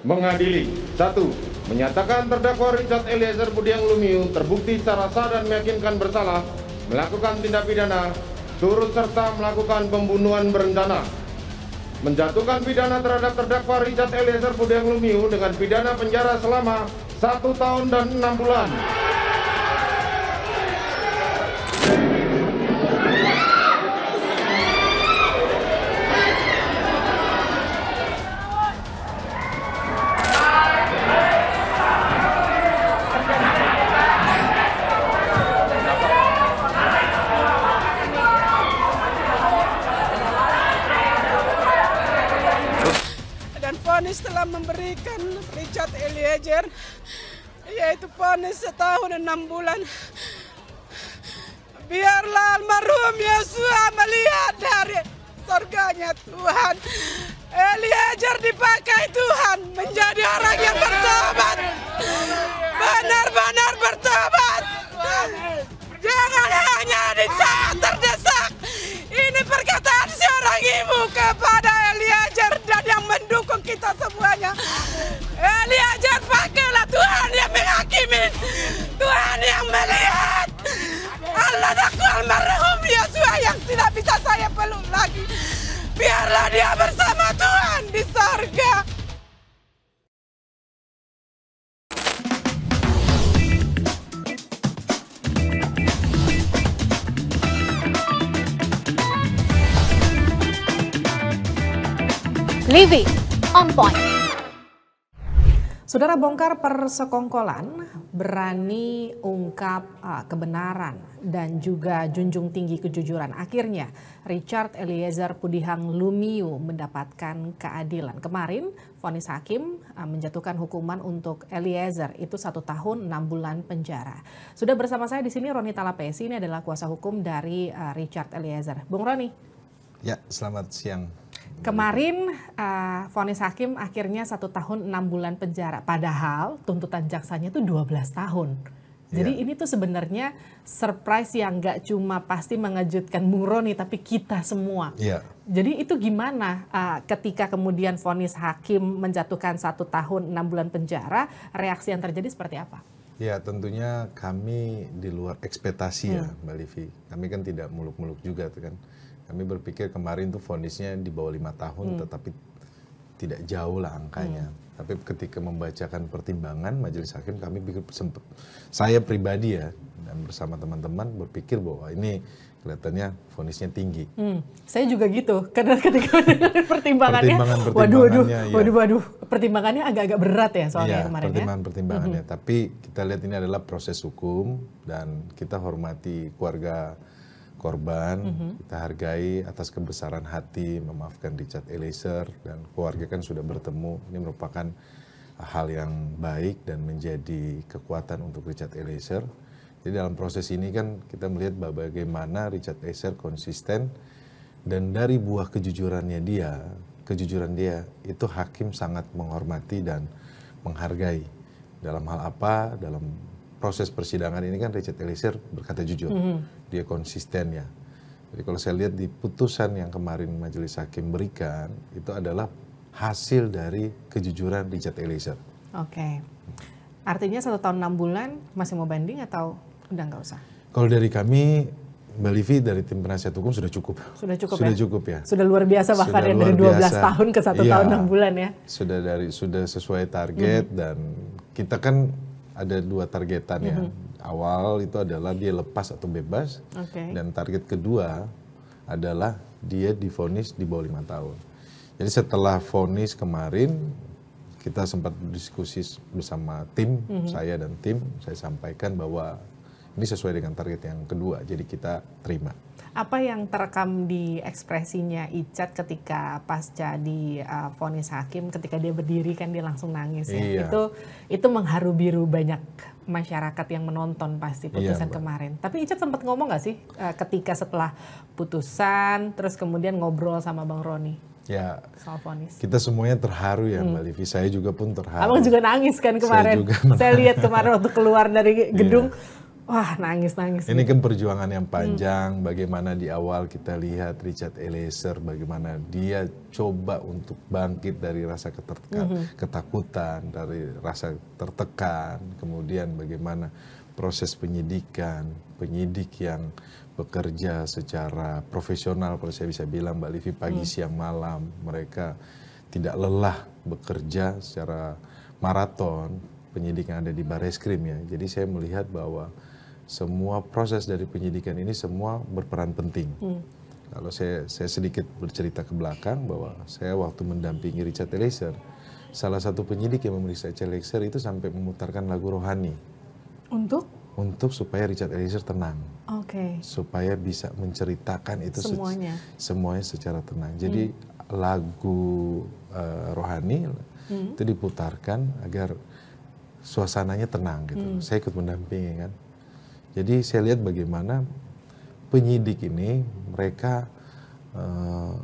mengadili satu menyatakan terdakwa Richard Eliezer Budiang Lumiu terbukti secara sah dan meyakinkan bersalah melakukan tindak pidana turut serta melakukan pembunuhan berencana menjatuhkan pidana terhadap terdakwa Richard Eliezer Budiang Lumiu dengan pidana penjara selama satu tahun dan enam bulan. enam bulan. Biarlah almarhum Yosua melihat dari surganya Tuhan. Eliezer dipakai Tuhan menjadi orang yang bertobat. Benar-benar bertobat. Jangan hanya di saat terdesak. Ini perkataan seorang ibu kepada Eliezer dan yang mendukung kita semuanya. Eliezer Karena dia bersama Tuhan di sorga. Livy on point. Saudara bongkar persekongkolan, berani ungkap uh, kebenaran dan juga junjung tinggi kejujuran. Akhirnya Richard Eliezer Pudihang Lumiu mendapatkan keadilan. Kemarin vonis hakim uh, menjatuhkan hukuman untuk Eliezer itu satu tahun enam bulan penjara. Sudah bersama saya di sini Roni Talapesi ini adalah kuasa hukum dari uh, Richard Eliezer. Bung Roni. Ya, selamat siang. Kemarin vonis eh, hakim akhirnya satu tahun enam bulan penjara. Padahal tuntutan jaksanya itu 12 tahun. Jadi yeah. ini tuh sebenarnya surprise yang nggak cuma pasti mengejutkan Bung Roni tapi kita semua. Yeah. Jadi itu gimana uh, ketika kemudian vonis hakim menjatuhkan satu tahun enam bulan penjara, reaksi yang terjadi seperti apa? Ya tentunya kami di luar ekspektasi ya, hmm. ya Mbak Livi. Kami kan tidak muluk-muluk juga tuh kan. Kami berpikir kemarin tuh vonisnya di bawah lima tahun, hmm. tetapi tidak jauh lah angkanya. Hmm. Tapi ketika membacakan pertimbangan majelis hakim, kami pikir sempat, saya pribadi ya dan bersama teman-teman berpikir bahwa ini kelihatannya vonisnya tinggi. Hmm, saya juga gitu karena ketika pertimbangannya, waduh, waduh, iya. waduh, waduh, pertimbangannya agak-agak berat ya soalnya iya, ya, kemarin pertimbangan pertimbangannya. Hmm. Tapi kita lihat ini adalah proses hukum dan kita hormati keluarga korban, mm -hmm. kita hargai atas kebesaran hati, memaafkan Richard Eliezer dan keluarga kan sudah bertemu. Ini merupakan hal yang baik dan menjadi kekuatan untuk Richard Eliezer. Jadi dalam proses ini kan kita melihat bagaimana Richard Eliezer konsisten dan dari buah kejujurannya dia, kejujuran dia itu hakim sangat menghormati dan menghargai. Dalam hal apa? Dalam proses persidangan ini kan Richard Eliezer berkata jujur, mm -hmm. dia konsisten ya. Jadi kalau saya lihat di putusan yang kemarin majelis hakim berikan itu adalah hasil dari kejujuran Richard Eliezer. Oke, okay. artinya satu tahun enam bulan masih mau banding atau udah nggak usah? Kalau dari kami Mbak Livi dari tim penasihat hukum sudah cukup. Sudah cukup sudah ya? Cukup ya. Sudah luar biasa bahkan yang dari 12 biasa. tahun ke satu ya, tahun enam bulan ya. Sudah dari sudah sesuai target mm -hmm. dan kita kan ada dua targetan ya. Mm -hmm. Awal itu adalah dia lepas atau bebas, okay. dan target kedua adalah dia difonis di bawah lima tahun. Jadi setelah vonis kemarin kita sempat diskusi bersama tim mm -hmm. saya dan tim saya sampaikan bahwa ini sesuai dengan target yang kedua jadi kita terima apa yang terekam di ekspresinya Icat ketika pasca di uh, eh, vonis hakim ketika dia berdiri kan dia langsung nangis ya. Iya. Itu itu mengharu biru banyak masyarakat yang menonton pasti iya, putusan iya, kemarin. Tapi Icat sempat ngomong nggak sih uh, ketika setelah putusan terus kemudian ngobrol sama Bang Roni? Ya. Kita semuanya terharu ya hmm. Mbak Livi. Saya juga pun terharu. Abang juga nangis kan kemarin. Saya, juga Saya lihat kemarin waktu keluar dari iya. gedung. Yeah. Wah, nangis-nangis. Ini kan perjuangan yang panjang. Hmm. Bagaimana di awal kita lihat Richard Eliezer, bagaimana dia coba untuk bangkit dari rasa ketertekan, hmm. ketakutan, dari rasa tertekan. Kemudian bagaimana proses penyidikan, penyidik yang bekerja secara profesional, kalau saya bisa bilang Mbak Livi pagi, hmm. siang, malam, mereka tidak lelah bekerja secara maraton penyidik yang ada di Barreskrim ya. Jadi saya melihat bahwa semua proses dari penyidikan ini semua berperan penting. Hmm. Kalau saya, saya sedikit bercerita ke belakang bahwa saya waktu mendampingi Richard Eliezer, salah satu penyidik yang memeriksa Richard Eliezer itu sampai memutarkan lagu rohani. Untuk? Untuk supaya Richard Eliezer tenang. Oke. Okay. Supaya bisa menceritakan itu semuanya, se semuanya secara tenang. Hmm. Jadi hmm. lagu uh, rohani hmm. itu diputarkan agar suasananya tenang gitu. Hmm. Saya ikut mendampingi kan. Jadi saya lihat bagaimana penyidik ini mereka uh,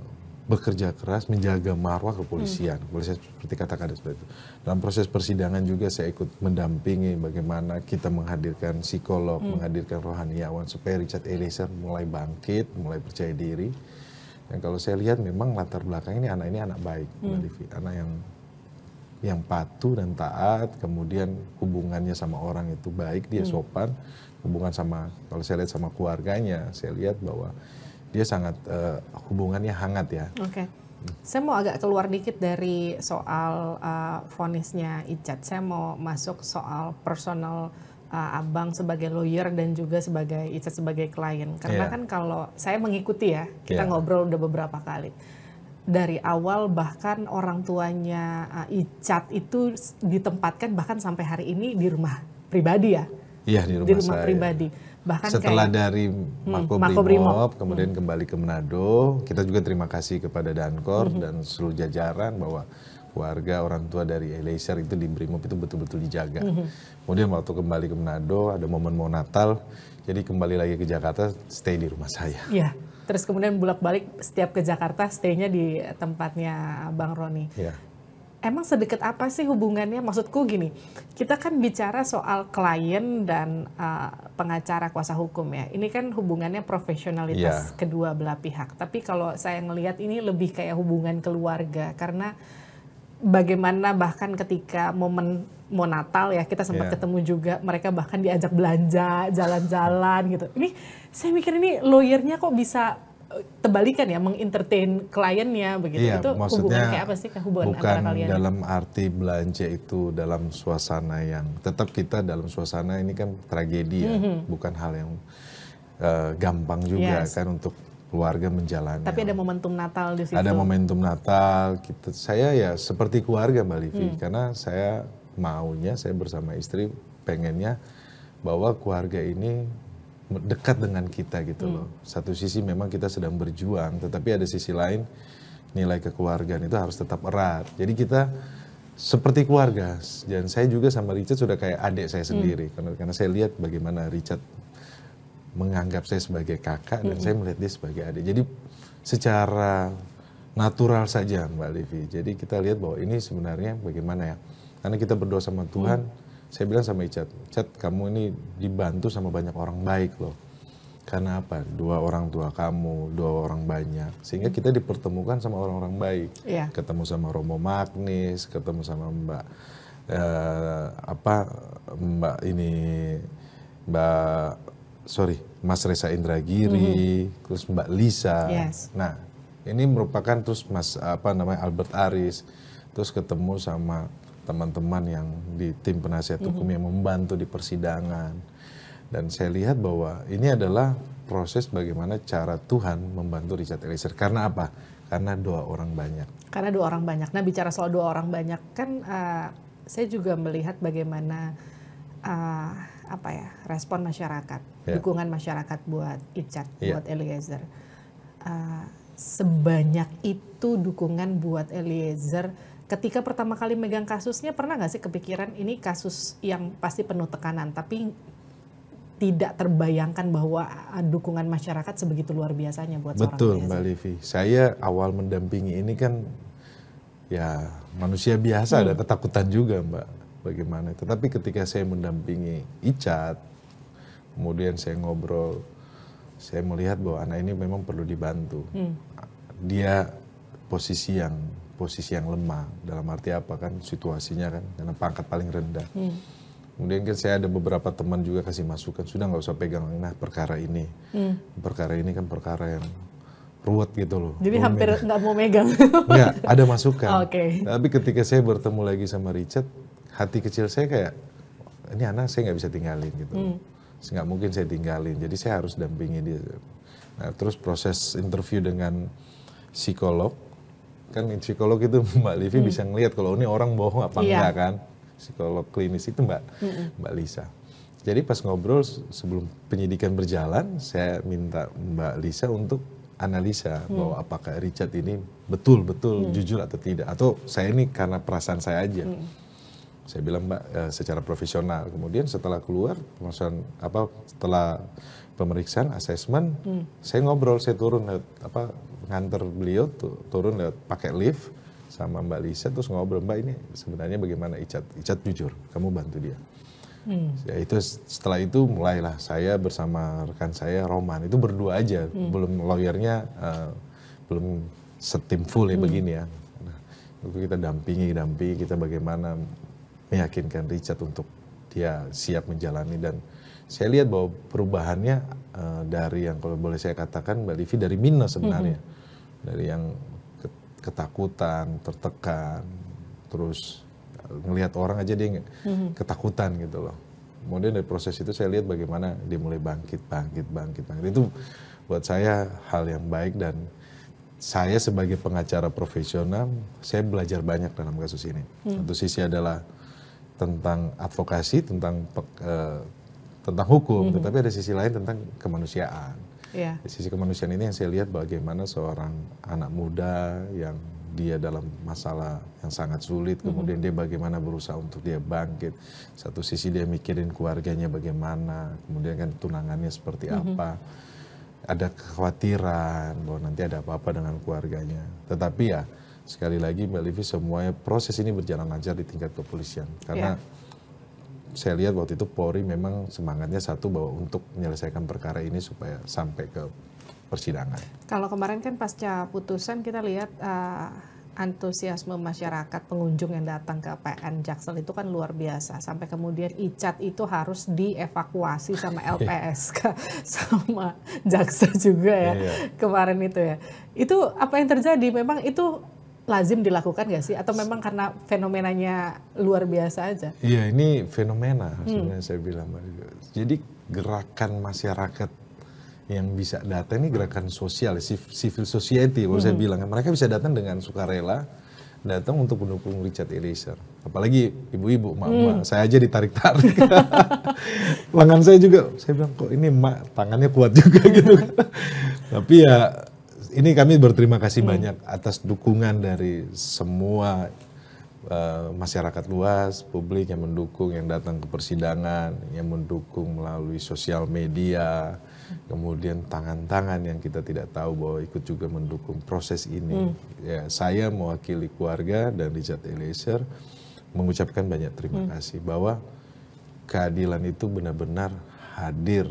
bekerja keras menjaga marwah kepolisian. Hmm. Kepolisian seperti katakan seperti itu. Dalam proses persidangan juga saya ikut mendampingi bagaimana kita menghadirkan psikolog, hmm. menghadirkan rohaniawan supaya Richard Eliezer mulai bangkit, mulai percaya diri. Dan kalau saya lihat memang latar belakang ini anak ini anak baik, hmm. anak yang yang patuh dan taat, kemudian hubungannya sama orang itu baik, dia hmm. sopan hubungan sama kalau saya lihat sama keluarganya, saya lihat bahwa dia sangat uh, hubungannya hangat ya. Oke. Okay. Hmm. Saya mau agak keluar dikit dari soal vonisnya eh, uh, Icat. Saya mau masuk soal personal uh, abang sebagai lawyer dan juga sebagai Icat sebagai klien. Karena yeah. kan kalau saya mengikuti ya, kita yeah. ngobrol udah beberapa kali. Dari awal bahkan orang tuanya uh, Icat itu ditempatkan bahkan sampai hari ini di rumah pribadi ya Iya di rumah, di rumah saya. pribadi. Bahkan setelah kayak, dari Makobrimob, hmm, Mako hmm. kemudian hmm. kembali ke Manado, kita juga terima kasih kepada Dankor hmm. dan seluruh jajaran bahwa warga orang tua dari Eliezer itu di Brimob itu betul-betul dijaga. Hmm. Kemudian waktu kembali ke Manado ada momen mau Natal, jadi kembali lagi ke Jakarta stay di rumah saya. Iya. Terus kemudian bolak-balik setiap ke Jakarta stay-nya di tempatnya Bang Roni. Iya emang sedekat apa sih hubungannya? Maksudku gini, kita kan bicara soal klien dan uh, pengacara kuasa hukum ya. Ini kan hubungannya profesionalitas yeah. kedua belah pihak. Tapi kalau saya ngelihat ini lebih kayak hubungan keluarga karena bagaimana bahkan ketika momen mau Natal ya kita sempat yeah. ketemu juga mereka bahkan diajak belanja jalan-jalan gitu. Ini saya mikir ini lawyernya kok bisa terbalikan ya mengentertain kliennya begitu iya, itu hubungan kayak apa sih hubungan bukan antara kalian dalam arti belanja itu dalam suasana yang tetap kita dalam suasana ini kan tragedi ya mm -hmm. bukan hal yang uh, gampang juga yes. kan untuk keluarga menjalani tapi ada momentum Natal di situ ada momentum Natal kita saya ya seperti keluarga mbak Livi mm. karena saya maunya saya bersama istri pengennya bahwa keluarga ini dekat dengan kita gitu hmm. loh. Satu sisi memang kita sedang berjuang, tetapi ada sisi lain nilai kekeluargaan itu harus tetap erat. Jadi kita seperti keluarga. Dan saya juga sama Richard sudah kayak adik saya hmm. sendiri. Hmm. Karena, karena saya lihat bagaimana Richard menganggap saya sebagai kakak hmm. dan saya melihat dia sebagai adik. Jadi secara natural saja Mbak Livi. Jadi kita lihat bahwa ini sebenarnya bagaimana ya. Karena kita berdoa sama Tuhan. Hmm saya bilang sama Icat, Icat kamu ini dibantu sama banyak orang baik loh. Karena apa? Dua orang tua kamu, dua orang banyak, sehingga kita dipertemukan sama orang-orang baik. Yeah. Ketemu sama Romo Magnis, ketemu sama Mbak uh, apa Mbak ini Mbak sorry Mas Reza Indragiri, mm -hmm. terus Mbak Lisa. Yes. Nah ini merupakan terus Mas apa namanya Albert Aris, terus ketemu sama teman-teman yang di tim penasihat hukum mm -hmm. yang membantu di persidangan. Dan saya lihat bahwa ini adalah proses bagaimana cara Tuhan membantu Richard Eliezer. Karena apa? Karena dua orang banyak. Karena dua orang banyak. Nah bicara soal dua orang banyak kan uh, saya juga melihat bagaimana uh, apa ya respon masyarakat, yeah. dukungan masyarakat buat Richard, yeah. buat Eliezer. Uh, sebanyak itu dukungan buat Eliezer ketika pertama kali megang kasusnya pernah nggak sih kepikiran ini kasus yang pasti penuh tekanan tapi tidak terbayangkan bahwa ah, dukungan masyarakat sebegitu luar biasanya buat Betul, seorang Betul Mbak Livi. Saya awal mendampingi ini kan ya manusia biasa hmm. ada ketakutan juga Mbak bagaimana. Tetapi ketika saya mendampingi Icat, kemudian saya ngobrol, saya melihat bahwa anak ini memang perlu dibantu. Hmm. Dia posisi yang posisi yang lemah. Dalam arti apa kan situasinya kan karena pangkat paling rendah. Hmm. Kemudian kan saya ada beberapa teman juga kasih masukan, sudah nggak usah pegang nah perkara ini. Hmm. Perkara ini kan perkara yang ruwet gitu loh. Jadi hampir nggak mau megang. Nggak, ada masukan. Oke. Okay. Tapi ketika saya bertemu lagi sama Richard, hati kecil saya kayak, ini anak saya nggak bisa tinggalin gitu. Hmm. Nggak mungkin saya tinggalin, jadi saya harus dampingi dia. Nah, terus proses interview dengan psikolog, kan psikolog itu Mbak Livi hmm. bisa ngelihat kalau ini orang bohong apa yeah. enggak kan psikolog klinis itu Mbak hmm. Mbak Lisa. Jadi pas ngobrol sebelum penyidikan berjalan, saya minta Mbak Lisa untuk analisa hmm. bahwa apakah Richard ini betul-betul hmm. jujur atau tidak, atau saya ini karena perasaan saya aja. Hmm. Saya bilang Mbak e, secara profesional. Kemudian setelah keluar, pemeriksaan apa setelah pemeriksaan, asesmen, hmm. saya ngobrol, saya turun eh, apa nganter beliau tuh, turun lewat pakai lift sama Mbak Lisa terus ngobrol Mbak ini sebenarnya bagaimana Icat Icat jujur kamu bantu dia Hmm. Ya itu setelah itu mulailah saya bersama rekan saya Roman itu berdua aja hmm. belum lawyernya uh, belum setim full ya hmm. begini ya. Nah, kita dampingi dampingi kita bagaimana meyakinkan Richard untuk dia siap menjalani dan saya lihat bahwa perubahannya uh, dari yang kalau boleh saya katakan Mbak Livi dari minus sebenarnya. Hmm dari yang ketakutan, tertekan, terus melihat eh, orang aja dia mm-hmm. ketakutan gitu loh. Kemudian dari proses itu saya lihat bagaimana dia mulai bangkit, bangkit, bangkit, bangkit. Itu buat saya hal yang baik dan saya sebagai pengacara profesional, saya belajar banyak dalam kasus ini. Hmm. sisi adalah tentang advokasi, tentang eh, tentang hukum, hmm. tetapi ada sisi lain tentang kemanusiaan. Yeah. Di sisi kemanusiaan ini yang saya lihat bagaimana seorang anak muda yang dia dalam masalah yang sangat sulit, mm-hmm. kemudian mm -hmm. dia bagaimana berusaha untuk dia bangkit. Satu sisi dia mikirin keluarganya bagaimana, kemudian kan tunangannya seperti mm -hmm. apa. Ada kekhawatiran bahwa nanti ada apa-apa dengan keluarganya. Tetapi ya sekali lagi Mbak Livi semuanya proses ini berjalan lancar di tingkat kepolisian karena yeah saya lihat waktu itu Polri memang semangatnya satu bahwa untuk menyelesaikan perkara ini supaya sampai ke persidangan. Kalau kemarin kan pasca putusan kita lihat uh, antusiasme masyarakat pengunjung yang datang ke PN Jaksel itu kan luar biasa sampai kemudian Icat itu harus dievakuasi sama LPSK iya. sama Jaksel juga ya yeah, iya. kemarin itu ya itu apa yang terjadi memang itu lazim dilakukan gak sih? Atau memang karena fenomenanya luar biasa aja? Iya, ini fenomena hmm. sebenarnya saya bilang. Jadi gerakan masyarakat yang bisa datang ini gerakan sosial, civil society kalau hmm. saya bilang. Mereka bisa datang dengan sukarela, datang untuk mendukung Richard Eliezer. Apalagi ibu-ibu, mak hmm. saya aja ditarik-tarik. Lengan saya juga, saya bilang kok ini mak tangannya kuat juga gitu. Kan. Tapi ya ini kami berterima kasih hmm. banyak atas dukungan dari semua uh, masyarakat luas, publik yang mendukung, yang datang ke persidangan, yang mendukung melalui sosial media, kemudian tangan-tangan yang kita tidak tahu bahwa ikut juga mendukung proses ini. Hmm. Ya, saya mewakili keluarga dan Richard Eliezer mengucapkan banyak terima hmm. kasih bahwa keadilan itu benar-benar hadir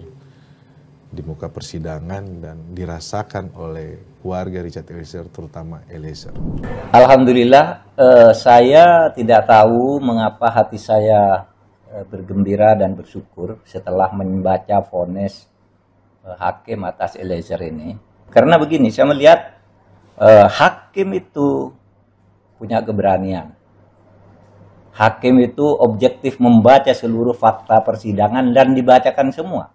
di muka persidangan dan dirasakan oleh warga Richard Eliezer terutama Eliezer. Alhamdulillah eh, saya tidak tahu mengapa hati saya eh, bergembira dan bersyukur setelah membaca vonis eh, hakim atas Eliezer ini. Karena begini, saya melihat eh, hakim itu punya keberanian. Hakim itu objektif membaca seluruh fakta persidangan dan dibacakan semua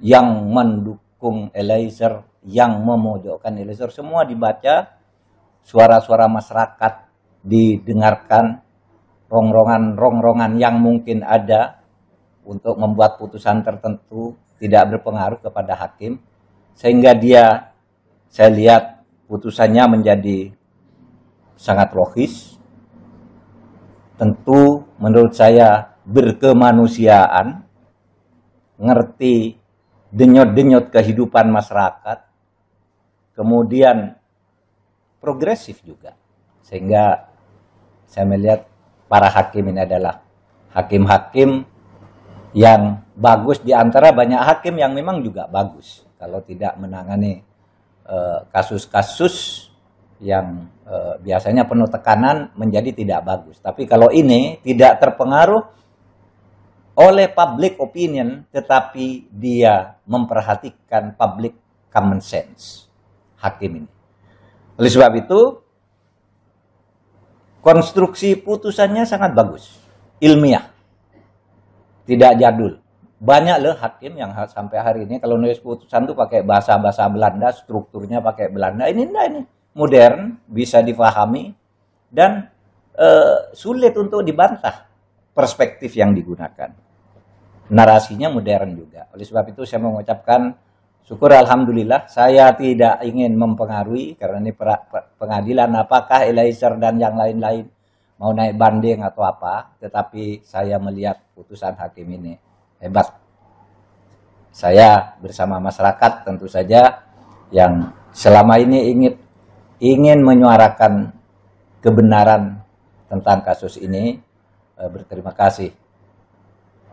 yang mendukung Eliezer, yang memojokkan Eliezer, semua dibaca, suara-suara masyarakat didengarkan, rongrongan-rongrongan yang mungkin ada untuk membuat putusan tertentu tidak berpengaruh kepada hakim, sehingga dia, saya lihat putusannya menjadi sangat logis, tentu menurut saya berkemanusiaan, ngerti denyut-denyut kehidupan masyarakat, kemudian progresif juga. Sehingga saya melihat para hakim ini adalah hakim-hakim yang bagus di antara banyak hakim yang memang juga bagus. Kalau tidak menangani eh, kasus-kasus uh, yang uh, biasanya penuh tekanan menjadi tidak bagus. Tapi kalau ini tidak terpengaruh oleh public opinion, tetapi dia memperhatikan public common sense hakim ini. Oleh sebab itu, konstruksi putusannya sangat bagus, ilmiah, tidak jadul. Banyak loh hakim yang sampai hari ini kalau nulis putusan tuh pakai bahasa-bahasa Belanda, strukturnya pakai Belanda. Ini enggak ini modern, bisa difahami dan e, sulit untuk dibantah perspektif yang digunakan narasinya modern juga. Oleh sebab itu saya mengucapkan syukur alhamdulillah saya tidak ingin mempengaruhi karena ini pengadilan apakah Eliezer dan yang lain-lain mau naik banding atau apa, tetapi saya melihat putusan hakim ini hebat. Saya bersama masyarakat tentu saja yang selama ini ingin ingin menyuarakan kebenaran tentang kasus ini eh, berterima kasih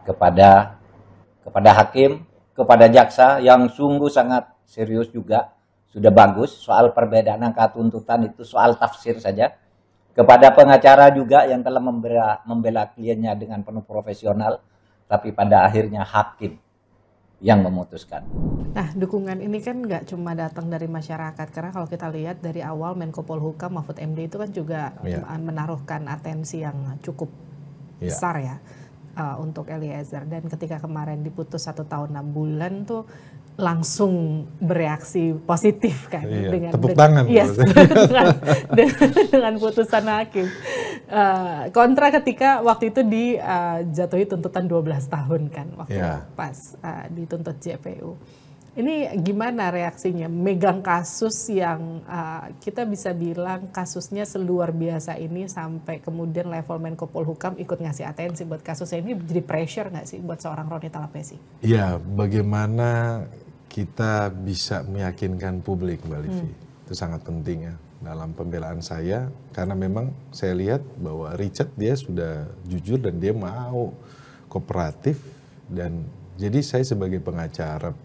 kepada kepada hakim, kepada jaksa yang sungguh sangat serius juga, sudah bagus. Soal perbedaan angka tuntutan itu soal tafsir saja. Kepada pengacara juga yang telah membela, membela kliennya dengan penuh profesional, tapi pada akhirnya hakim yang memutuskan. Nah, dukungan ini kan nggak cuma datang dari masyarakat, karena kalau kita lihat dari awal Menko Polhukam Mahfud MD itu kan juga yeah. menaruhkan atensi yang cukup yeah. besar ya uh, untuk Eliezer dan ketika kemarin diputus satu tahun enam bulan tuh langsung bereaksi positif kan iya, iya. dengan tepuk dengan, tangan yes, dengan, dengan putusan hakim uh, kontra ketika waktu itu dijatuhi eh, uh, tuntutan 12 tahun kan waktu yeah. pas uh, dituntut JPU ini gimana reaksinya? Megang kasus yang uh, kita bisa bilang kasusnya seluar biasa ini sampai kemudian level Menko Polhukam ikut ngasih atensi buat kasusnya ini jadi pressure nggak sih buat seorang Roni Talapesi? Iya, bagaimana kita bisa meyakinkan publik Mbak Livi? Hmm. Itu sangat penting ya dalam pembelaan saya karena memang saya lihat bahwa Richard dia sudah jujur dan dia mau kooperatif dan jadi saya sebagai pengacara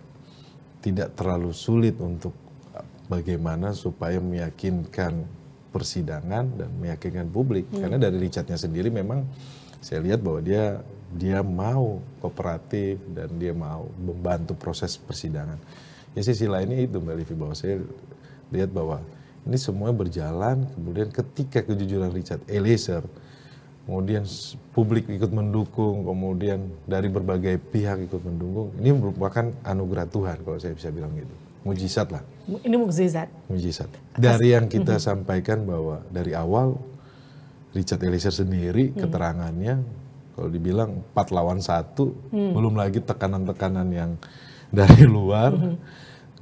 tidak terlalu sulit untuk eh, bagaimana supaya meyakinkan persidangan dan meyakinkan publik hmm. karena dari Richardnya sendiri memang saya lihat bahwa dia dia mau kooperatif dan dia mau membantu proses persidangan ya sisi lainnya itu mbak Livi bahwa saya lihat bahwa ini semua berjalan kemudian ketika kejujuran Richard Eliezer kemudian publik ikut mendukung, kemudian dari berbagai pihak ikut mendukung. Ini merupakan anugerah Tuhan kalau saya bisa bilang gitu. Mujizat lah. Ini mujizat. Mujizat. Dari yang kita sampaikan bahwa dari awal Richard Eliezer sendiri hmm keterangannya kalau dibilang empat lawan satu, hmm belum lagi tekanan-tekanan yang dari luar. hmm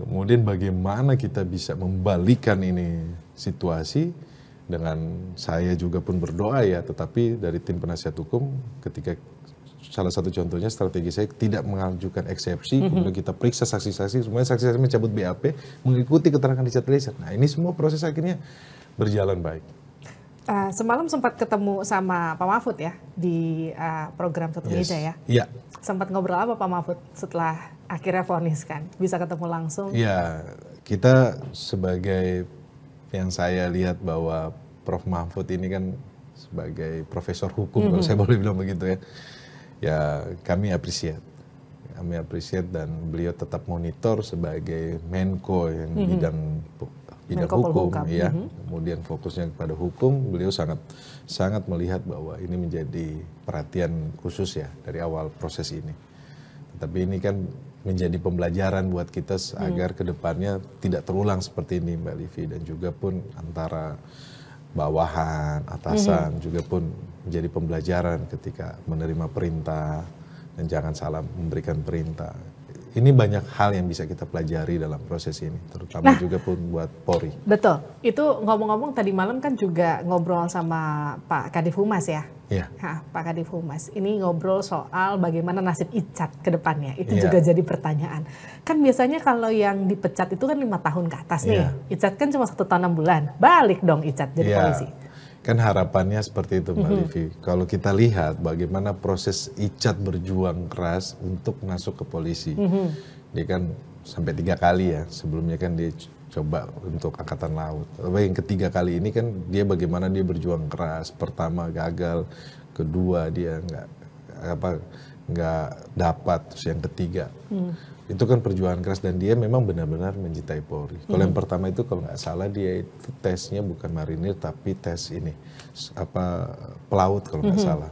Kemudian bagaimana kita bisa membalikan ini situasi? dengan saya juga pun berdoa ya, tetapi dari tim penasihat hukum ketika salah satu contohnya strategi saya tidak mengajukan eksepsi, mm -hmm. kemudian kita periksa saksi-saksi, semuanya saksi-saksi mencabut BAP, mengikuti keterangan Richard Eliezer. Nah ini semua proses akhirnya berjalan baik. Uh, semalam sempat ketemu sama Pak Mahfud ya di uh, program satu yes. ya. Yeah. Sempat ngobrol apa Pak Mahfud setelah akhirnya vonis kan? Bisa ketemu langsung? Iya, yeah. kita sebagai yang saya lihat bahwa Prof Mahfud ini kan sebagai profesor hukum mm -hmm. kalau saya boleh bilang begitu ya. Ya kami apresiat. Kami apresiat dan beliau tetap monitor sebagai Menko yang mm -hmm. bidang bidang hukum Polhukam. ya. Mm -hmm. Kemudian fokusnya kepada hukum, beliau sangat sangat melihat bahwa ini menjadi perhatian khusus ya dari awal proses ini. Tapi ini kan menjadi pembelajaran buat kita hmm. agar kedepannya tidak terulang seperti ini Mbak Livi dan juga pun antara bawahan, atasan hmm. juga pun menjadi pembelajaran ketika menerima perintah dan jangan salah memberikan perintah ini banyak hal yang bisa kita pelajari dalam proses ini, terutama nah, juga pun buat Polri. Betul. Itu ngomong-ngomong tadi malam kan juga ngobrol sama Pak Kadif Humas ya. Iya. Nah, Pak Kadif Humas, ini ngobrol soal bagaimana nasib Icat ke depannya. Itu ya. juga jadi pertanyaan. Kan biasanya kalau yang dipecat itu kan lima tahun ke atas nih. Iya. Icat kan cuma satu tahun enam bulan. Balik dong Icat jadi ya. polisi. Kan harapannya seperti itu Mbak mm -hmm. Livi. Kalau kita lihat bagaimana proses Icat berjuang keras untuk masuk ke polisi. Mm -hmm. Dia kan sampai tiga kali ya. Sebelumnya kan dia coba untuk angkatan laut. Tapi yang ketiga kali ini kan dia bagaimana dia berjuang keras. Pertama gagal, kedua dia nggak apa nggak dapat, terus yang ketiga. Hmm itu kan perjuangan keras dan dia memang benar-benar mencintai Polri. Kalau yang hmm. pertama itu kalau nggak salah dia itu tesnya bukan marinir tapi tes ini apa pelaut kalau nggak hmm salah.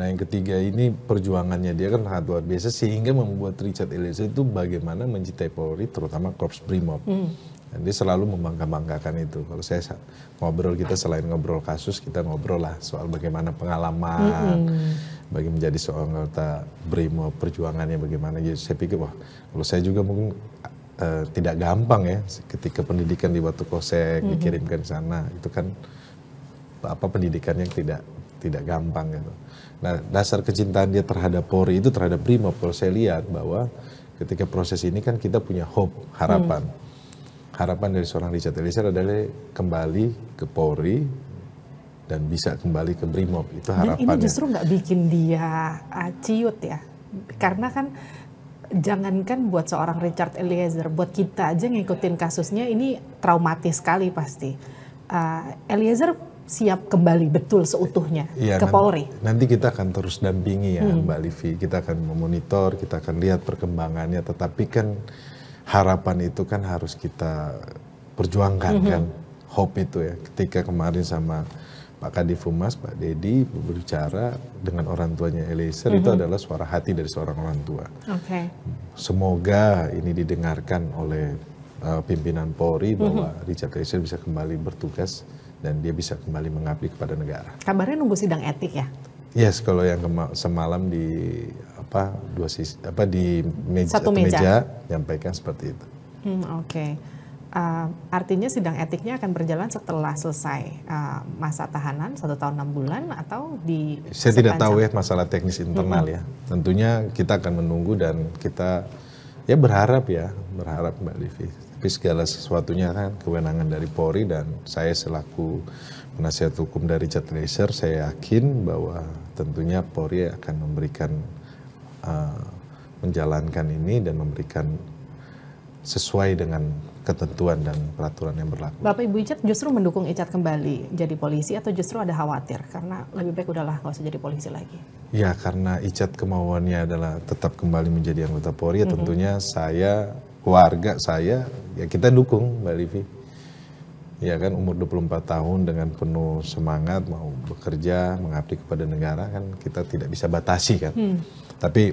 Nah yang ketiga ini perjuangannya dia kan sangat luar biasa sehingga membuat Richard Eliezer itu bagaimana mencintai Polri terutama Korps Brimob. hmm Dan nah, dia selalu membangga-banggakan itu. Kalau saya ngobrol kita selain ngobrol kasus kita ngobrol lah soal bagaimana pengalaman. hmm bagi menjadi seorang anggota Brimo perjuangannya bagaimana jadi ya, Saya pikir wah kalau saya juga mungkin uh, tidak gampang ya ketika pendidikan di Batu Kosek mm -hmm. dikirimkan ke sana itu kan apa pendidikannya tidak tidak gampang gitu. Nah dasar kecintaan dia terhadap Polri itu terhadap Brimo kalau saya lihat bahwa ketika proses ini kan kita punya hope harapan. Mm. Harapan dari seorang Richard Eliezer adalah kembali ke Polri dan bisa kembali ke Brimob itu harapannya. Dan ini justru nggak bikin dia uh, ciut ya, karena kan jangankan buat seorang Richard Eliezer, buat kita aja ngikutin kasusnya ini traumatis sekali pasti. Uh, Eliezer siap kembali betul seutuhnya ya, ke Polri. Nanti kita akan terus dampingi ya hmm. Mbak Livi, kita akan memonitor, kita akan lihat perkembangannya. Tetapi kan harapan itu kan harus kita perjuangkan -hmm. kan, hope itu ya. Ketika kemarin sama Pak Kadif Humas, Pak Dedi berbicara dengan orang tuanya Eliezer mm -hmm. itu mm-hmm. adalah suara hati dari seorang orang tua. Okay. Semoga ini didengarkan oleh uh, pimpinan Polri mm-hmm. bahwa mm -hmm. Richard Eliezer bisa kembali bertugas dan dia bisa kembali mengabdi kepada negara. Kabarnya nunggu sidang etik ya? Yes, kalau yang semalam di apa dua sisi apa di meja, satu meja, meja nyampaikan seperti itu. Hmm, Oke. Okay uh, artinya sidang etiknya akan berjalan setelah selesai uh, masa tahanan satu tahun enam bulan atau di saya tidak tahu ya masalah teknis internal -hmm. ya tentunya kita akan menunggu dan kita ya berharap ya berharap mbak Livi tapi segala sesuatunya kan kewenangan dari Polri dan saya selaku penasihat hukum dari Cat Laser saya yakin bahwa tentunya Polri akan memberikan uh, menjalankan ini dan memberikan sesuai dengan ketentuan dan peraturan yang berlaku. Bapak Ibu Icat justru mendukung Icat kembali jadi polisi atau justru ada khawatir karena lebih baik udahlah nggak usah jadi polisi lagi? Ya karena Icat kemauannya adalah tetap kembali menjadi anggota Polri ya mm -hmm. tentunya saya, warga saya, ya kita dukung Mbak Livi. Ya kan umur 24 tahun dengan penuh semangat mau bekerja, mengabdi kepada negara kan kita tidak bisa batasi kan. Hmm. Tapi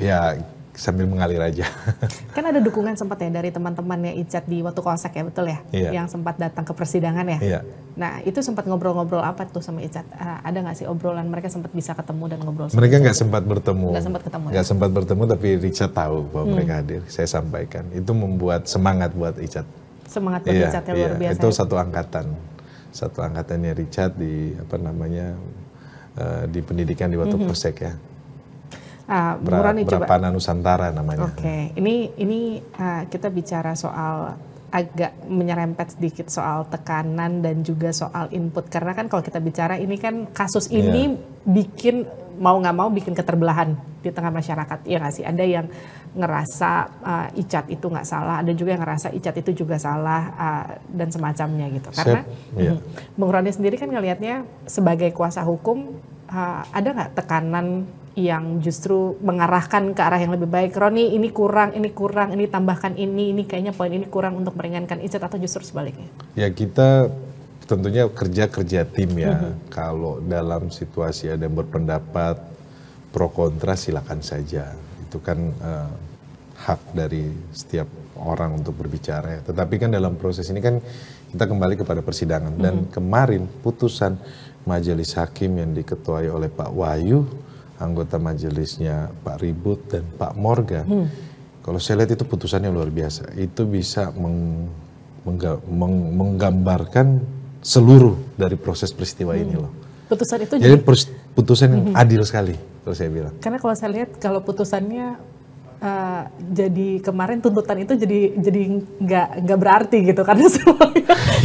ya sambil mengalir aja. kan ada dukungan sempat ya dari teman-temannya Ijat di waktu konsek ya betul ya, iya. yang sempat datang ke persidangan ya. Iya. Nah itu sempat ngobrol-ngobrol apa tuh sama Ijat? Ah, ada nggak sih obrolan mereka sempat bisa ketemu dan ngobrol? Mereka nggak sempat bertemu. Nggak sempat ketemu. Ya? Nggak ya? sempat bertemu tapi Richard tahu bahwa hmm. mereka hadir. Saya sampaikan itu membuat semangat buat Ijat. Semangat buat iya, Ijat yang iya. luar biasa. Itu ya? satu angkatan, satu angkatannya Richard di apa namanya eh, di pendidikan di Watu mm -hmm. Kosek ya Uh, ah, Bu Rani coba. Nusantara namanya. Oke, okay. ini ini uh, kita bicara soal agak menyerempet sedikit soal tekanan dan juga soal input karena kan kalau kita bicara ini kan kasus ini yeah. bikin mau nggak mau bikin keterbelahan di tengah masyarakat ya nggak sih ada yang ngerasa uh, icat itu nggak salah ada juga yang ngerasa icat itu juga salah uh, dan semacamnya gitu karena yeah. mengurangi sendiri kan ngelihatnya sebagai kuasa hukum uh, ada nggak tekanan yang justru mengarahkan ke arah yang lebih baik. Roni, ini kurang, ini kurang, ini tambahkan ini, ini kayaknya poin ini kurang untuk meringankan ijat atau justru sebaliknya? Ya kita tentunya kerja-kerja tim ya. Mm-hmm. Kalau dalam situasi ada yang berpendapat pro kontra silakan saja. Itu kan eh, hak dari setiap orang untuk berbicara ya. Tetapi kan dalam proses ini kan kita kembali kepada persidangan mm-hmm. dan kemarin putusan majelis hakim yang diketuai oleh Pak Wahyu anggota majelisnya Pak Ribut dan Pak Morgan. Hmm. Kalau saya lihat itu putusannya luar biasa. Itu bisa meng, mengga, meng, menggambarkan seluruh dari proses peristiwa hmm. ini loh. Putusan itu jadi juga... putusan yang hmm. adil sekali kalau saya bilang. Karena kalau saya lihat kalau putusannya Uh, jadi kemarin tuntutan itu jadi jadi nggak nggak berarti gitu karena semua.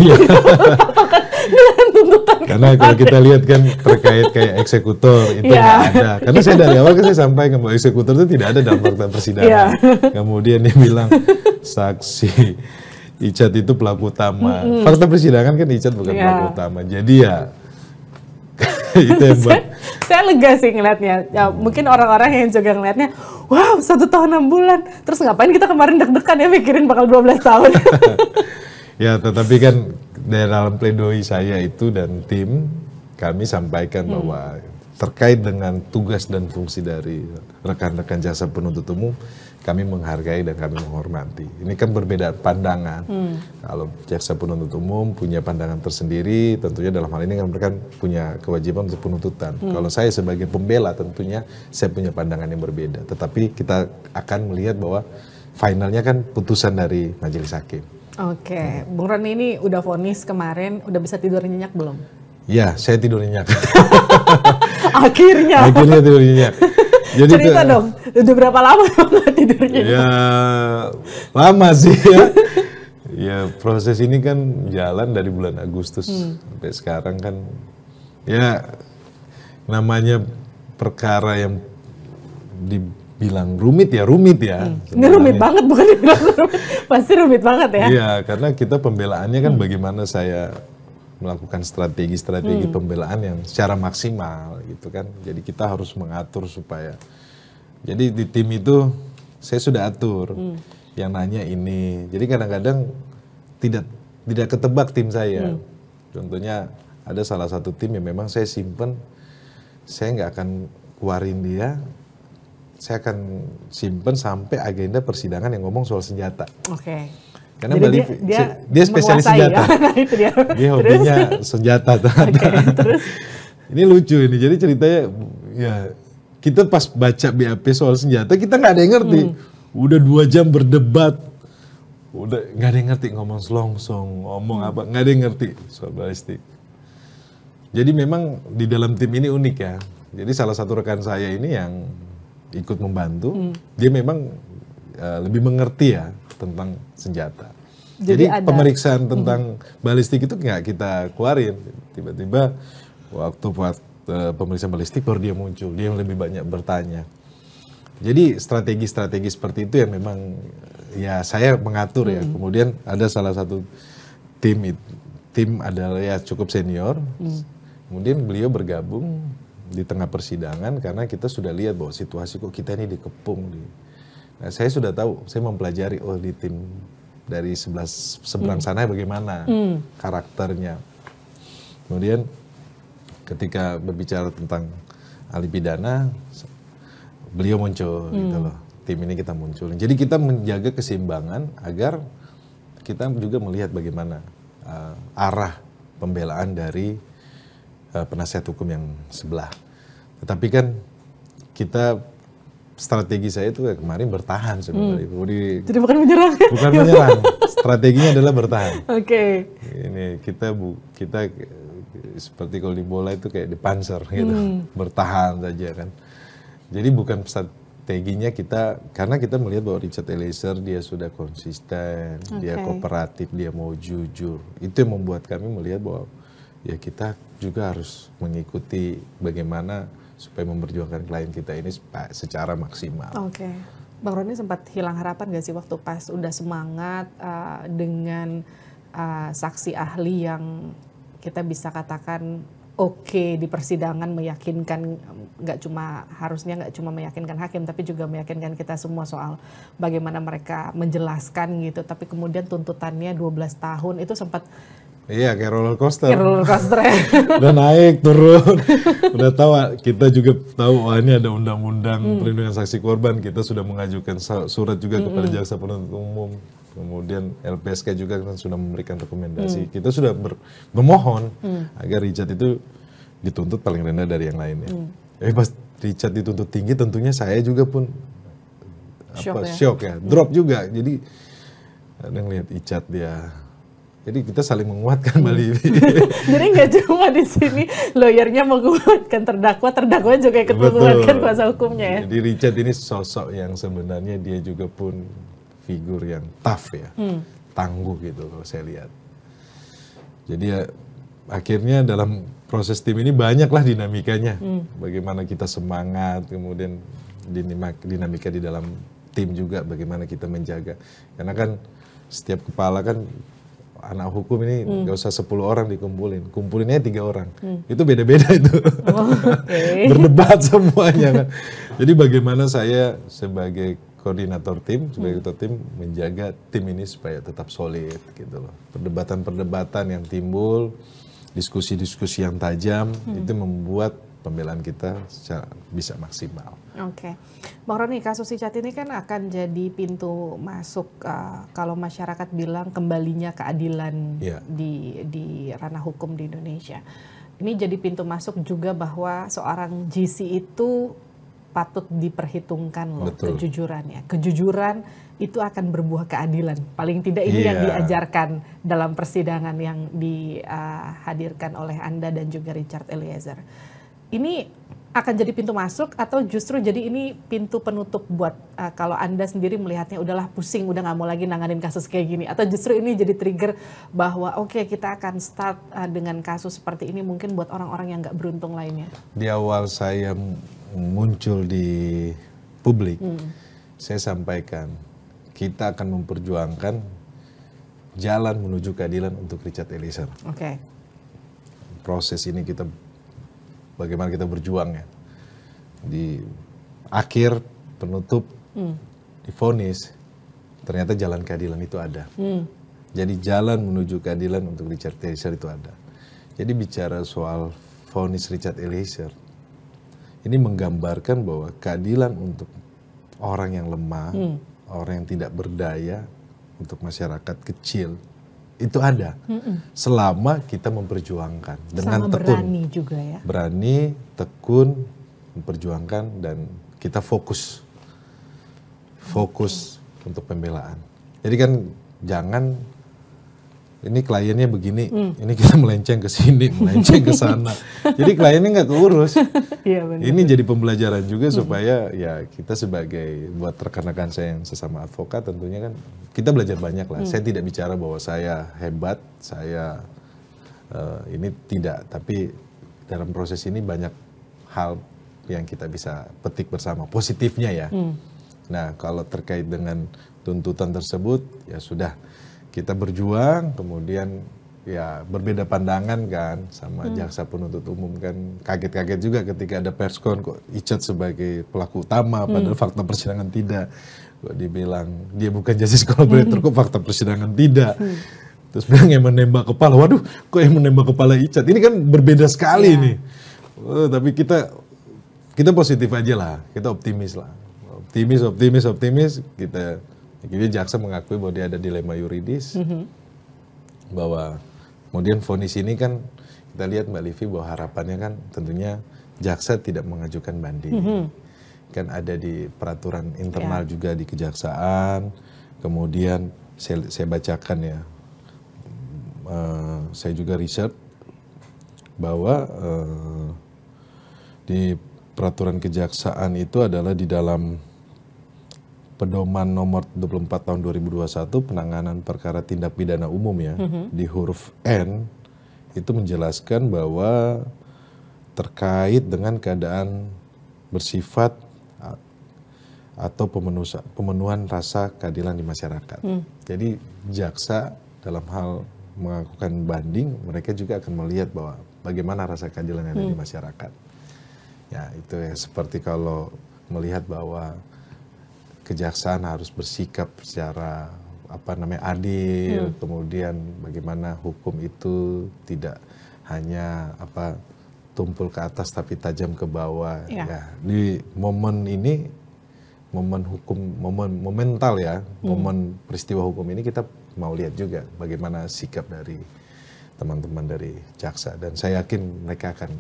Iya. Karena kalau kita lihat kan terkait kayak eksekutor itu iya. nggak yeah. ada. Karena saya dari awal kan saya sampaikan bahwa eksekutor itu tidak ada dalam fakta persidangan. Yeah. Kemudian dia bilang saksi Icat itu pelaku utama. Mm -hmm. Fakta persidangan kan Icat bukan yeah. pelaku utama. Jadi ya itu yang saya, saya lega sih ngeliatnya. Ya, hmm. Mungkin orang-orang yang juga ngeliatnya, wow satu tahun enam bulan. Terus ngapain kita kemarin deg-degan ya mikirin bakal 12 tahun. ya tetapi kan dalam pledoi saya itu dan tim kami sampaikan hmm. bahwa terkait dengan tugas dan fungsi dari rekan-rekan jasa penuntut umum kami menghargai dan kami menghormati. Ini kan berbeda pandangan. Hmm. Kalau jaksa penuntut umum punya pandangan tersendiri, tentunya dalam hal ini kan mereka punya kewajiban untuk penuntutan. Hmm. Kalau saya sebagai pembela tentunya saya punya pandangan yang berbeda. Tetapi kita akan melihat bahwa finalnya kan putusan dari majelis hakim. Oke, okay. Bung Roni ini udah vonis kemarin, udah bisa tidur nyenyak belum? Ya, saya tidur nyenyak. Akhirnya. Akhirnya tidur nyenyak. Jadi Cerita ke, dong, udah berapa lama tidurnya? Ya, lama sih ya. ya, proses ini kan jalan dari bulan Agustus hmm. sampai sekarang kan. Ya, namanya perkara yang di bilang rumit ya rumit ya. Hmm. Ini rumit banget bukan dibilang rumit. Pasti rumit banget ya. Iya, karena kita pembelaannya kan hmm. bagaimana saya melakukan strategi-strategi hmm. pembelaan yang secara maksimal gitu kan. Jadi kita harus mengatur supaya jadi di tim itu saya sudah atur hmm. yang nanya ini. Jadi kadang-kadang tidak tidak ketebak tim saya. Hmm. Contohnya ada salah satu tim yang memang saya simpen saya nggak akan keluarin dia saya akan simpen sampai agenda persidangan yang ngomong soal senjata. Oke. Okay. Karena Jadi ya. nah, dia, dia, dia spesialis senjata. Ya? dia. hobinya senjata. okay, terus? Ini lucu ini. Jadi ceritanya ya kita pas baca BAP soal senjata kita nggak ada yang ngerti. Hmm. Udah dua jam berdebat, udah nggak ada yang ngerti ngomong selongsong, ngomong hmm. apa nggak ada yang ngerti soal balistik. Jadi memang di dalam tim ini unik ya. Jadi salah satu rekan saya ini yang ikut membantu, hmm. dia memang uh, lebih mengerti ya tentang senjata. Jadi, Jadi ada. pemeriksaan hmm. tentang hmm. balistik itu nggak kita keluarin. Tiba-tiba waktu buat uh, pemeriksaan balistik baru dia muncul, dia lebih banyak bertanya. Jadi strategi-strategi seperti itu yang memang ya saya mengatur ya. Hmm. Kemudian ada salah satu tim tim adalah ya cukup senior. Hmm. Kemudian beliau bergabung di tengah persidangan karena kita sudah lihat bahwa situasi kok kita ini dikepung nah, saya sudah tahu saya mempelajari oh di tim dari sebelah seberang hmm. sana bagaimana hmm. karakternya kemudian ketika berbicara tentang alibi dana, beliau muncul hmm. gitu loh tim ini kita muncul jadi kita menjaga keseimbangan agar kita juga melihat bagaimana uh, arah pembelaan dari uh, penasihat hukum yang sebelah tapi kan kita strategi saya itu kemarin bertahan sebenarnya. Hmm. Jadi, Jadi bukan menyerang. Bukan menyerang. Strateginya adalah bertahan. Oke. Okay. Ini kita bu kita seperti kalau di bola itu kayak di panzer gitu, hmm. bertahan saja kan. Jadi bukan strateginya kita karena kita melihat bahwa Richard Eliezer dia sudah konsisten, okay. dia kooperatif, dia mau jujur. Itu yang membuat kami melihat bahwa ya kita juga harus mengikuti bagaimana supaya memperjuangkan klien kita ini secara maksimal. Oke. Okay. Bang Roni sempat hilang harapan gak sih waktu pas udah semangat uh, dengan uh, saksi ahli yang kita bisa katakan oke okay, di persidangan meyakinkan nggak cuma harusnya nggak cuma meyakinkan hakim tapi juga meyakinkan kita semua soal bagaimana mereka menjelaskan gitu tapi kemudian tuntutannya 12 tahun itu sempat Iya, kayak roller coaster. Kayak roller coaster. Ya. udah naik turun. Udah tahu ah, kita juga tahu wah oh, ini ada undang-undang hmm. perlindungan saksi korban. Kita sudah mengajukan surat juga hmm. kepada hmm. jaksa penuntut umum. Kemudian LPSK juga kan sudah memberikan rekomendasi. Hmm. Kita sudah memohon hmm. agar Richard itu dituntut paling rendah dari yang lainnya. Hmm. Eh pas Richard dituntut tinggi, tentunya saya juga pun shock ya. shock ya, drop hmm. juga. Jadi ada yang lihat Richard dia jadi kita saling menguatkan Mbak Jadi nggak cuma di sini lawyernya menguatkan terdakwa, terdakwa juga ikut Betul. menguatkan kuasa hukumnya ya. Jadi Richard ini sosok yang sebenarnya dia juga pun figur yang tough ya, hmm. tangguh gitu kalau saya lihat. Jadi ya akhirnya dalam proses tim ini banyaklah dinamikanya. Hmm. Bagaimana kita semangat, kemudian dinamika di dalam tim juga bagaimana kita menjaga. Karena kan setiap kepala kan anak hukum ini hmm. nggak hmm. Gak usah 10 orang dikumpulin, kumpulinnya tiga orang. Hmm. Itu beda-beda itu. Oh, okay. Berdebat semuanya kan. Jadi bagaimana saya sebagai koordinator tim, sebagai hmm. ketua tim menjaga tim ini supaya tetap solid gitu loh. Perdebatan-perdebatan yang timbul, diskusi-diskusi yang tajam hmm. itu membuat pembelaan kita secara bisa maksimal. Oke, okay. Bang Roni, kasus Icat ini kan akan jadi pintu masuk uh, kalau masyarakat bilang kembalinya keadilan yeah. di di ranah hukum di Indonesia. Ini jadi pintu masuk juga bahwa seorang GC itu patut diperhitungkan loh Betul. kejujurannya. Kejujuran itu akan berbuah keadilan. Paling tidak ini yeah. yang iya. diajarkan dalam persidangan yang dihadirkan eh, uh, oleh Anda dan juga Richard Eliezer ini akan jadi pintu masuk atau justru jadi ini pintu penutup buat uh, kalau anda sendiri melihatnya udahlah pusing udah nggak mau lagi nanganin kasus kayak gini atau justru ini jadi trigger bahwa oke okay, kita akan start uh, dengan kasus seperti ini mungkin buat orang-orang yang nggak beruntung lainnya di awal saya muncul di publik hmm. saya sampaikan kita akan memperjuangkan jalan menuju keadilan untuk Richard Eliezer. Oke. Okay. Proses ini kita bagaimana kita berjuang ya. Di akhir penutup hmm. difonis ternyata jalan keadilan itu ada. Hmm. Jadi jalan menuju keadilan untuk Richard Eliezer itu ada. Jadi bicara soal fonis Richard Eliezer ini menggambarkan bahwa keadilan untuk orang yang lemah, hmm. orang yang tidak berdaya, untuk masyarakat kecil itu ada mm selama kita memperjuangkan dengan Sama tekun berani juga ya berani tekun memperjuangkan dan kita fokus fokus okay. untuk pembelaan jadi kan jangan ini kliennya begini, hmm. ini kita melenceng ke sini, melenceng ke sana. jadi kliennya nggak keurus. ya, Ini jadi pembelajaran juga hmm. supaya ya kita sebagai buat rekan-rekan saya yang sesama advokat tentunya kan kita belajar banyak lah. Hmm. Saya tidak bicara bahwa saya hebat, saya uh, ini tidak, tapi dalam proses ini banyak hal yang kita bisa petik bersama positifnya ya. Hmm. Nah kalau terkait dengan tuntutan tersebut ya sudah kita berjuang kemudian ya berbeda pandangan kan sama hmm. jaksa penuntut umum kan kaget-kaget juga ketika ada perskon kok Icat sebagai pelaku utama hmm. padahal hmm. fakta persidangan tidak kok dibilang dia bukan justice collaborator hmm. kok fakta persidangan tidak hmm. terus bilang yang menembak kepala waduh kok yang menembak kepala Icat ini kan berbeda sekali yeah. nih oh, tapi kita kita positif aja lah kita optimis lah optimis optimis optimis kita jadi jaksa mengakui bahwa dia ada dilema yuridis, mm -hmm. bahwa kemudian vonis ini kan kita lihat Mbak Livi bahwa harapannya kan tentunya jaksa tidak mengajukan banding. Mm -hmm. Kan ada di peraturan internal yeah. juga di kejaksaan, kemudian saya, saya bacakan ya, uh, saya juga riset bahwa uh, di peraturan kejaksaan itu adalah di dalam pedoman nomor 24 tahun 2021 penanganan perkara tindak pidana umum ya mm -hmm. di huruf N itu menjelaskan bahwa terkait dengan keadaan bersifat atau pemenuhan rasa keadilan di masyarakat. Mm. Jadi jaksa dalam hal melakukan banding mereka juga akan melihat bahwa bagaimana rasa keadilan yang ada mm. di hmm. masyarakat. Ya, itu ya seperti kalau melihat bahwa kejaksaan harus bersikap secara apa namanya adil, hmm. kemudian bagaimana hukum itu tidak hanya apa tumpul ke atas tapi tajam ke bawah. Ya. ya. Di momen ini momen hukum momen momental ya, hmm. momen peristiwa hukum ini kita mau lihat juga bagaimana sikap dari teman-teman dari jaksa dan saya yakin mereka akan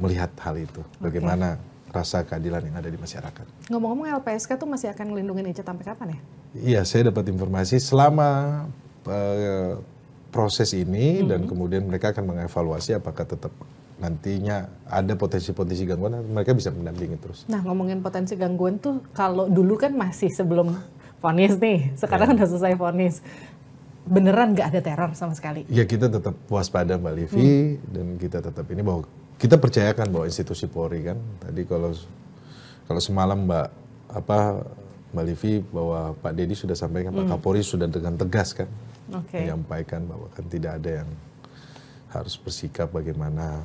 melihat hal itu. Bagaimana okay rasa keadilan yang ada di masyarakat. Ngomong-ngomong LPSK tuh masih akan melindungi Ica sampai kapan ya? Iya, saya dapat informasi selama uh, proses ini mm -hmm. dan mm-hmm. kemudian mereka akan mengevaluasi apakah tetap nantinya ada potensi-potensi gangguan mereka bisa mendampingi terus. Nah ngomongin potensi gangguan tuh kalau dulu kan masih sebelum vonis nih, sekarang yeah. udah selesai vonis. Beneran nggak ada teror sama sekali? Ya kita tetap waspada Mbak Livi hmm. dan kita tetap ini bahwa kita percayakan bahwa institusi Polri kan tadi kalau kalau semalam Mbak apa Mbak Livi bahwa Pak Dedi sudah sampaikan hmm. Pak Kapolri sudah dengan tegas kan okay. menyampaikan bahwa kan tidak ada yang harus bersikap bagaimana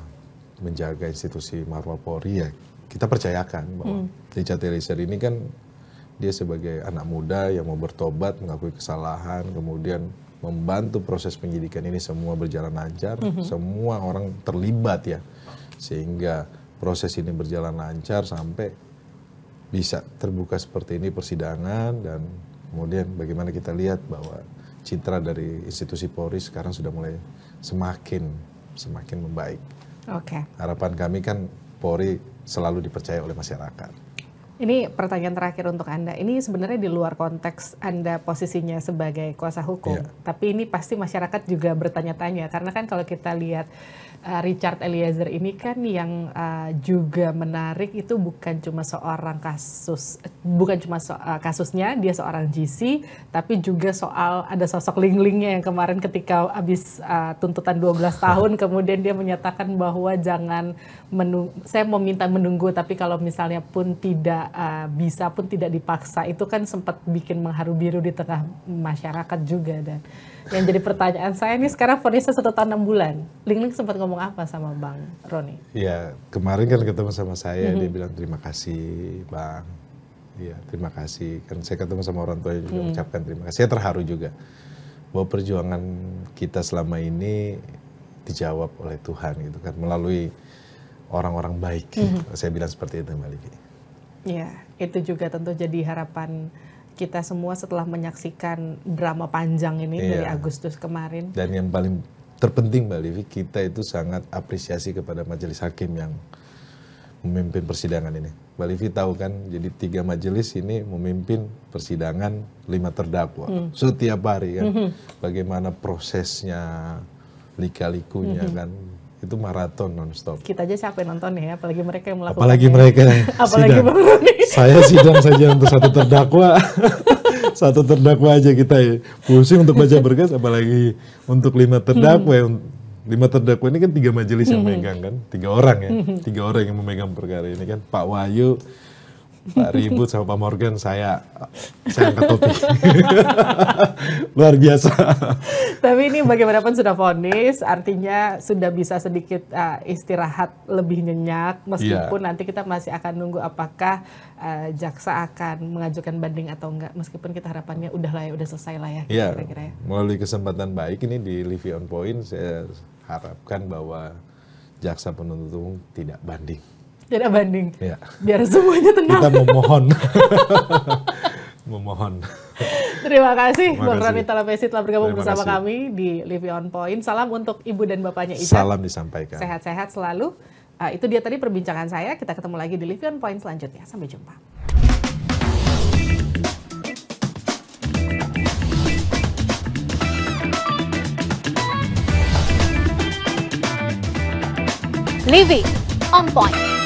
menjaga institusi marwah Polri ya kita percayakan bahwa hmm. Richard Eliezer ini kan dia sebagai anak muda yang mau bertobat mengakui kesalahan kemudian membantu proses penyidikan ini semua berjalan lancar, mm -hmm. semua orang terlibat ya sehingga proses ini berjalan lancar sampai bisa terbuka seperti ini persidangan dan kemudian bagaimana kita lihat bahwa citra dari institusi Polri sekarang sudah mulai semakin semakin membaik. Oke. Okay. Harapan kami kan Polri selalu dipercaya oleh masyarakat. Ini pertanyaan terakhir untuk Anda. Ini sebenarnya di luar konteks Anda posisinya sebagai kuasa hukum, yeah. tapi ini pasti masyarakat juga bertanya-tanya karena kan kalau kita lihat Eh, Richard Eliezer ini kan yang uh, juga menarik itu bukan cuma seorang kasus bukan cuma so, uh, kasusnya dia seorang GC tapi juga soal ada sosok linglingnya yang kemarin ketika habis uh, tuntutan 12 tahun kemudian dia menyatakan bahwa jangan menung saya meminta menunggu tapi kalau misalnya pun tidak uh, bisa pun tidak dipaksa itu kan sempat bikin mengharu biru di tengah masyarakat juga dan yang jadi pertanyaan saya ini sekarang vonisnya satu tahun enam bulan. Ling Ling sempat ngomong apa sama Bang Roni? Iya kemarin kan ketemu sama saya mm -hmm. dia mm-hmm. bilang terima kasih Bang. Iya terima kasih. Kan saya ketemu sama orang tua juga mm -hmm. terima kasih. Saya terharu juga bahwa perjuangan kita selama ini dijawab oleh Tuhan gitu kan melalui orang-orang baik. Mm -hmm. Saya bilang seperti itu Mbak Livi. Ya, itu juga tentu jadi harapan kita semua setelah menyaksikan drama panjang ini iya. dari Agustus kemarin. Dan yang paling terpenting Mbak Livi, kita itu sangat apresiasi kepada majelis hakim yang memimpin persidangan ini. Mbak Livi tahu kan, jadi tiga majelis ini memimpin persidangan lima terdakwa. Hmm. Setiap hari kan, hmm. bagaimana prosesnya, lika-likunya hmm. kan, itu maraton nonstop. Kita aja capek nonton ya, apalagi mereka yang melakukan. Apalagi ya. mereka. apalagi sidang. Saya sidang saja untuk satu terdakwa. satu terdakwa aja kita ya. Pusing untuk baca berkas, apalagi untuk lima terdakwa. Hmm. Lima terdakwa ini kan tiga majelis yang hmm. megang kan, tiga orang ya, hmm. tiga orang yang memegang perkara ini kan. Pak Wahyu, Pak Ribut sama Pak Morgan saya saya angkat topik. Luar biasa. Tapi ini bagaimanapun sudah vonis, artinya sudah bisa sedikit uh, istirahat lebih nyenyak meskipun yeah. nanti kita masih akan nunggu apakah uh, jaksa akan mengajukan banding atau enggak meskipun kita harapannya udah lah ya udah selesai lah ya iya. kira-kira yeah. Kira -kira Melalui kesempatan baik ini di Livy on Point saya harapkan bahwa jaksa penuntut umum tidak banding tidak banding. Ya. Biar semuanya tenang. Kita memohon. memohon. Terima kasih Terima Bang Rani Talapesi telah bergabung Terima bersama kasih. kami di Live On Point. Salam untuk ibu dan bapaknya Ica. Salam disampaikan. Sehat-sehat selalu. Uh, itu dia tadi perbincangan saya. Kita ketemu lagi di Live On Point selanjutnya. Sampai jumpa. Livy on point.